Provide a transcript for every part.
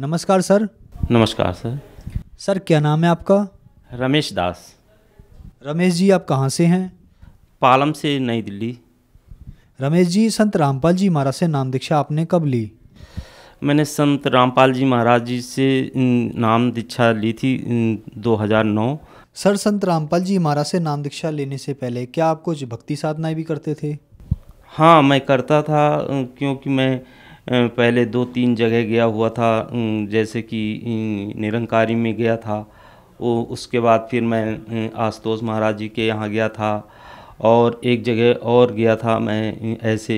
नमस्कार सर नमस्कार sir sir क्या नाम है आपका रमेश दास रमेश जी आप कहाँ से हैं पालम से नई दिल्ली रमेश जी संत रामपाल जी महाराज से नाम दीक्षा आपने कब ली मैंने संत रामपाल जी महाराज जी से नाम दीक्षा ली थी 2009 सर संत रामपाल जी महाराज से नाम दीक्षा लेने से पहले क्या आप कुछ भक्ति साधनाएं भी करते थे हाँ मैं करता था क्योंकि मैं पहले दो तीन जगह गया हुआ था जैसे कि निरंकारी में गया था वो उसके बाद फिर मैं आशुतोष महाराज जी के यहाँ गया था और एक जगह और गया था मैं ऐसे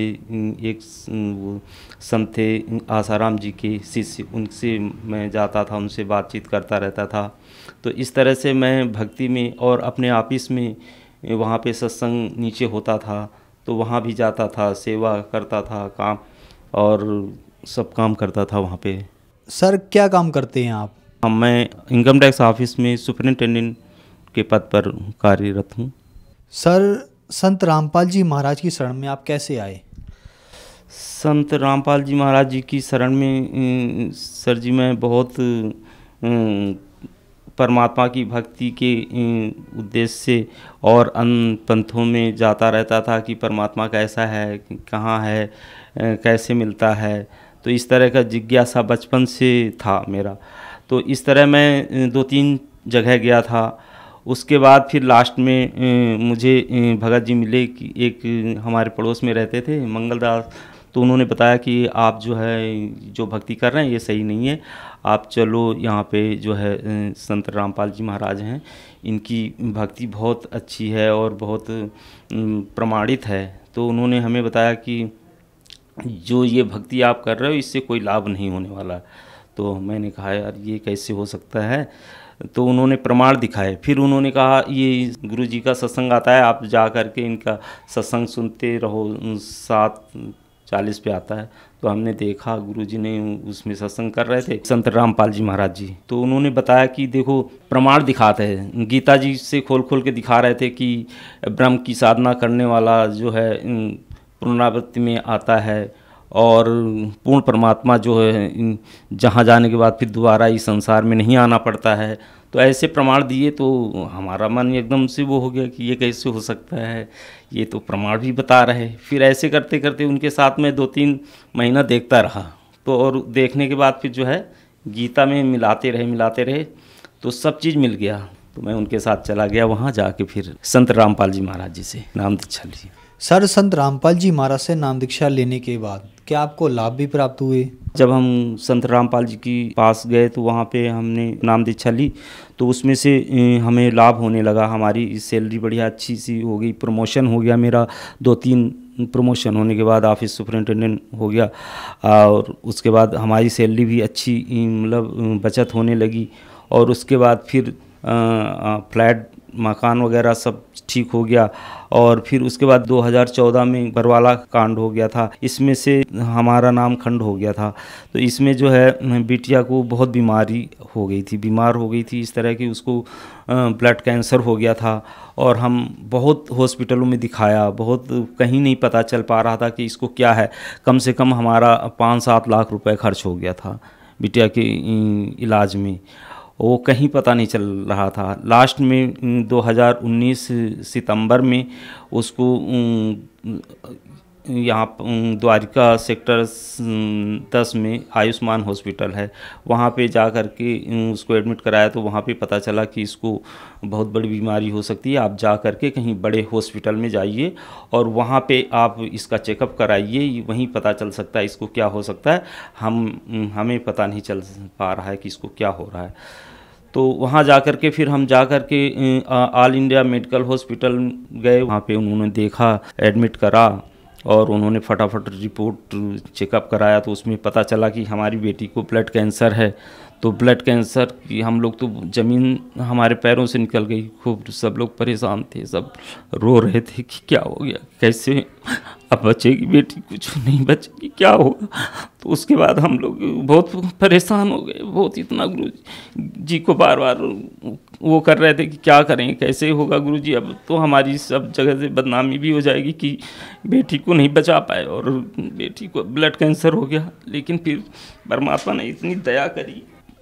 एक संत थे आसाराम जी के शिष्य उनसे मैं जाता था उनसे बातचीत करता रहता था तो इस तरह से मैं भक्ति में और अपने आपिस में वहाँ पे सत्संग नीचे होता था तो वहाँ भी जाता था सेवा करता था काम और सब काम करता था वहाँ पे सर क्या काम करते हैं आप हम हाँ, मैं इनकम टैक्स ऑफिस में सुपरिनटेंडेंट के पद पर कार्यरत हूँ सर संत रामपाल जी महाराज की शरण में आप कैसे आए संत रामपाल जी महाराज जी की शरण में सर जी मैं बहुत परमात्मा की भक्ति के उद्देश्य से और अन्य पंथों में जाता रहता था कि परमात्मा कैसा है कहाँ है कैसे मिलता है तो इस तरह का जिज्ञासा बचपन से था मेरा तो इस तरह मैं दो तीन जगह गया था उसके बाद फिर लास्ट में मुझे भगत जी मिले कि एक हमारे पड़ोस में रहते थे मंगलदास तो उन्होंने बताया कि आप जो है जो भक्ति कर रहे हैं ये सही नहीं है आप चलो यहाँ पे जो है संत रामपाल जी महाराज हैं इनकी भक्ति बहुत अच्छी है और बहुत प्रमाणित है तो उन्होंने हमें बताया कि जो ये भक्ति आप कर रहे हो इससे कोई लाभ नहीं होने वाला तो मैंने कहा यार ये कैसे हो सकता है तो उन्होंने प्रमाण दिखाए फिर उन्होंने कहा ये गुरु जी का सत्संग आता है आप जा कर के इनका सत्संग सुनते रहो सात चालीस पे आता है तो हमने देखा गुरुजी ने उसमें सत्संग कर रहे थे संत रामपाल जी महाराज जी तो उन्होंने बताया कि देखो प्रमाण दिखाते हैं गीता जी से खोल खोल के दिखा रहे थे कि ब्रह्म की साधना करने वाला जो है पुनरावृत्ति में आता है और पूर्ण परमात्मा जो है जहाँ जाने के बाद फिर दोबारा इस संसार में नहीं आना पड़ता है तो ऐसे प्रमाण दिए तो हमारा मन एकदम से वो हो गया कि ये कैसे हो सकता है ये तो प्रमाण भी बता रहे फिर ऐसे करते करते उनके साथ में दो तीन महीना देखता रहा तो और देखने के बाद फिर जो है गीता में मिलाते रहे मिलाते रहे तो सब चीज़ मिल गया तो मैं उनके साथ चला गया वहाँ जाके फिर संत रामपाल जी महाराज जी से नाम दीक्षा लीजिए सर संत रामपाल जी महाराज से नाम दीक्षा लेने के बाद क्या आपको लाभ भी प्राप्त हुए जब हम संत रामपाल जी के पास गए तो वहाँ पे हमने नाम दीक्षा ली तो उसमें से हमें लाभ होने लगा हमारी सैलरी बढ़िया अच्छी सी हो गई प्रमोशन हो गया मेरा दो तीन प्रमोशन होने के बाद ऑफिस सुपरिटेंडेंट हो गया और उसके बाद हमारी सैलरी भी अच्छी मतलब बचत होने लगी और उसके बाद फिर फ्लैट मकान वगैरह सब ठीक हो गया और फिर उसके बाद 2014 में बरवाला कांड हो गया था इसमें से हमारा नाम खंड हो गया था तो इसमें जो है बिटिया को बहुत बीमारी हो गई थी बीमार हो गई थी इस तरह की उसको ब्लड कैंसर हो गया था और हम बहुत हॉस्पिटलों में दिखाया बहुत कहीं नहीं पता चल पा रहा था कि इसको क्या है कम से कम हमारा पाँच सात लाख रुपए खर्च हो गया था बिटिया के इलाज में वो कहीं पता नहीं चल रहा था लास्ट में 2019 सितंबर में उसको यहाँ द्वारिका सेक्टर दस में आयुष्मान हॉस्पिटल है वहाँ पे जा कर के उसको एडमिट कराया तो वहाँ पे पता चला कि इसको बहुत बड़ी बीमारी हो सकती है आप जा कर के कहीं बड़े हॉस्पिटल में जाइए और वहाँ पे आप इसका चेकअप कराइए वहीं पता चल सकता है इसको क्या हो सकता है हम हमें पता नहीं चल पा रहा है कि इसको क्या हो रहा है तो वहाँ जा कर के फिर हम जा कर के ऑल इंडिया मेडिकल हॉस्पिटल गए वहाँ पे उन्होंने देखा एडमिट करा और उन्होंने फटाफट रिपोर्ट चेकअप कराया तो उसमें पता चला कि हमारी बेटी को ब्लड कैंसर है तो ब्लड कैंसर की हम लोग तो ज़मीन हमारे पैरों से निकल गई खूब सब लोग परेशान थे सब रो रहे थे कि क्या हो गया कैसे अब बचेगी बेटी कुछ नहीं बचेगी क्या होगा तो उसके बाद हम लोग बहुत परेशान हो गए बहुत इतना गुरु जी को बार बार वो कर रहे थे कि क्या करें कैसे होगा गुरु जी अब तो हमारी सब जगह से बदनामी भी हो जाएगी कि बेटी को नहीं बचा पाए और बेटी को ब्लड कैंसर हो गया लेकिन फिर परमात्मा ने इतनी दया करी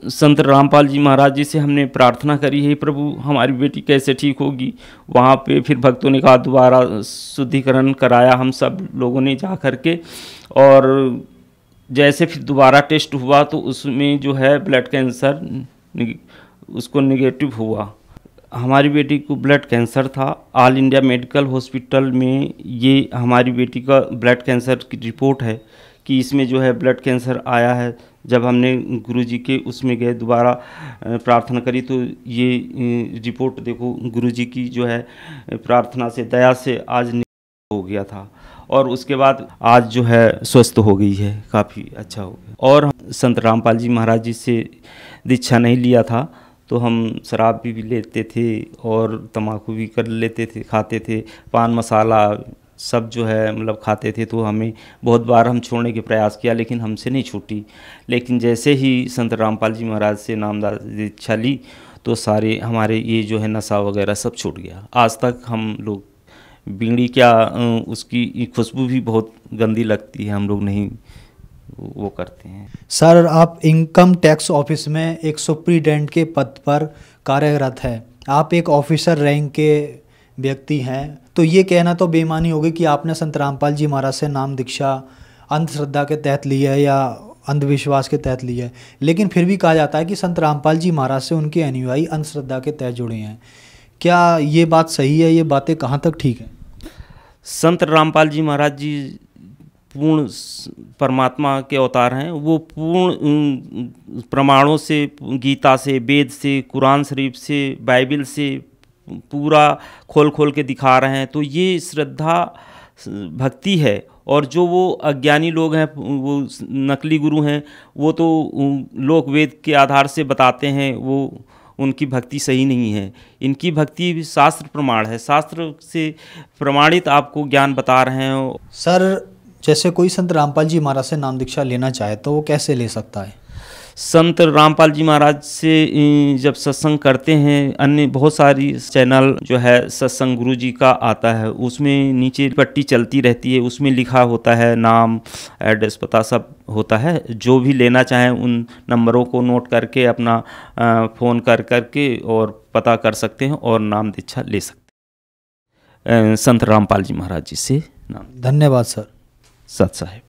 संत रामपाल जी महाराज जी से हमने प्रार्थना करी है प्रभु हमारी बेटी कैसे ठीक होगी वहाँ पे फिर भक्तों ने कहा दोबारा शुद्धिकरण कराया हम सब लोगों ने जा कर के और जैसे फिर दोबारा टेस्ट हुआ तो उसमें जो है ब्लड कैंसर उसको निगेटिव हुआ हमारी बेटी को ब्लड कैंसर था ऑल इंडिया मेडिकल हॉस्पिटल में ये हमारी बेटी का ब्लड कैंसर की रिपोर्ट है कि इसमें जो है ब्लड कैंसर आया है जब हमने गुरु जी के उसमें गए दोबारा प्रार्थना करी तो ये रिपोर्ट देखो गुरु जी की जो है प्रार्थना से दया से आज हो गया था और उसके बाद आज जो है स्वस्थ हो गई है काफ़ी अच्छा हो गया और संत रामपाल जी महाराज जी से दीक्षा नहीं लिया था तो हम शराब भी, भी लेते थे और तम्बाकू भी कर लेते थे खाते थे पान मसाला सब जो है मतलब खाते थे तो हमें बहुत बार हम छोड़ने के प्रयास किया लेकिन हमसे नहीं छूटी लेकिन जैसे ही संत रामपाल जी महाराज से नामदास दीक्षा ली तो सारे हमारे ये जो है नशा वगैरह सब छूट गया आज तक हम लोग बीड़ी क्या उसकी खुशबू भी बहुत गंदी लगती है हम लोग नहीं वो करते हैं सर आप इनकम टैक्स ऑफिस में एक सुप्रीडेंट के पद पर कार्यरत है आप एक ऑफिसर रैंक के व्यक्ति हैं तो ये कहना तो बेमानी होगी कि आपने संत रामपाल जी महाराज से नाम दीक्षा अंधश्रद्धा के तहत ली है या अंधविश्वास के तहत ली है लेकिन फिर भी कहा जाता है कि संत रामपाल जी महाराज से उनके अनुयायी अंधश्रद्धा के तहत जुड़े हैं क्या ये बात सही है ये बातें कहाँ तक ठीक है संत रामपाल जी महाराज जी पूर्ण परमात्मा के अवतार हैं वो पूर्ण प्रमाणों से गीता से वेद से कुरान शरीफ से बाइबिल से पूरा खोल खोल के दिखा रहे हैं तो ये श्रद्धा भक्ति है और जो वो अज्ञानी लोग हैं वो नकली गुरु हैं वो तो लोक वेद के आधार से बताते हैं वो उनकी भक्ति सही नहीं है इनकी भक्ति भी शास्त्र प्रमाण है शास्त्र से प्रमाणित आपको ज्ञान बता रहे हैं सर जैसे कोई संत रामपाल जी महाराज से नाम दीक्षा लेना चाहे तो वो कैसे ले सकता है संत रामपाल जी महाराज से जब सत्संग करते हैं अन्य बहुत सारी चैनल जो है सत्संग गुरु जी का आता है उसमें नीचे पट्टी चलती रहती है उसमें लिखा होता है नाम एड्रेस पता सब होता है जो भी लेना चाहें उन नंबरों को नोट करके अपना फ़ोन कर करके और पता कर सकते हैं और नाम दीक्षा ले सकते हैं संत रामपाल जी महाराज जी से नाम धन्यवाद सर सत साहेब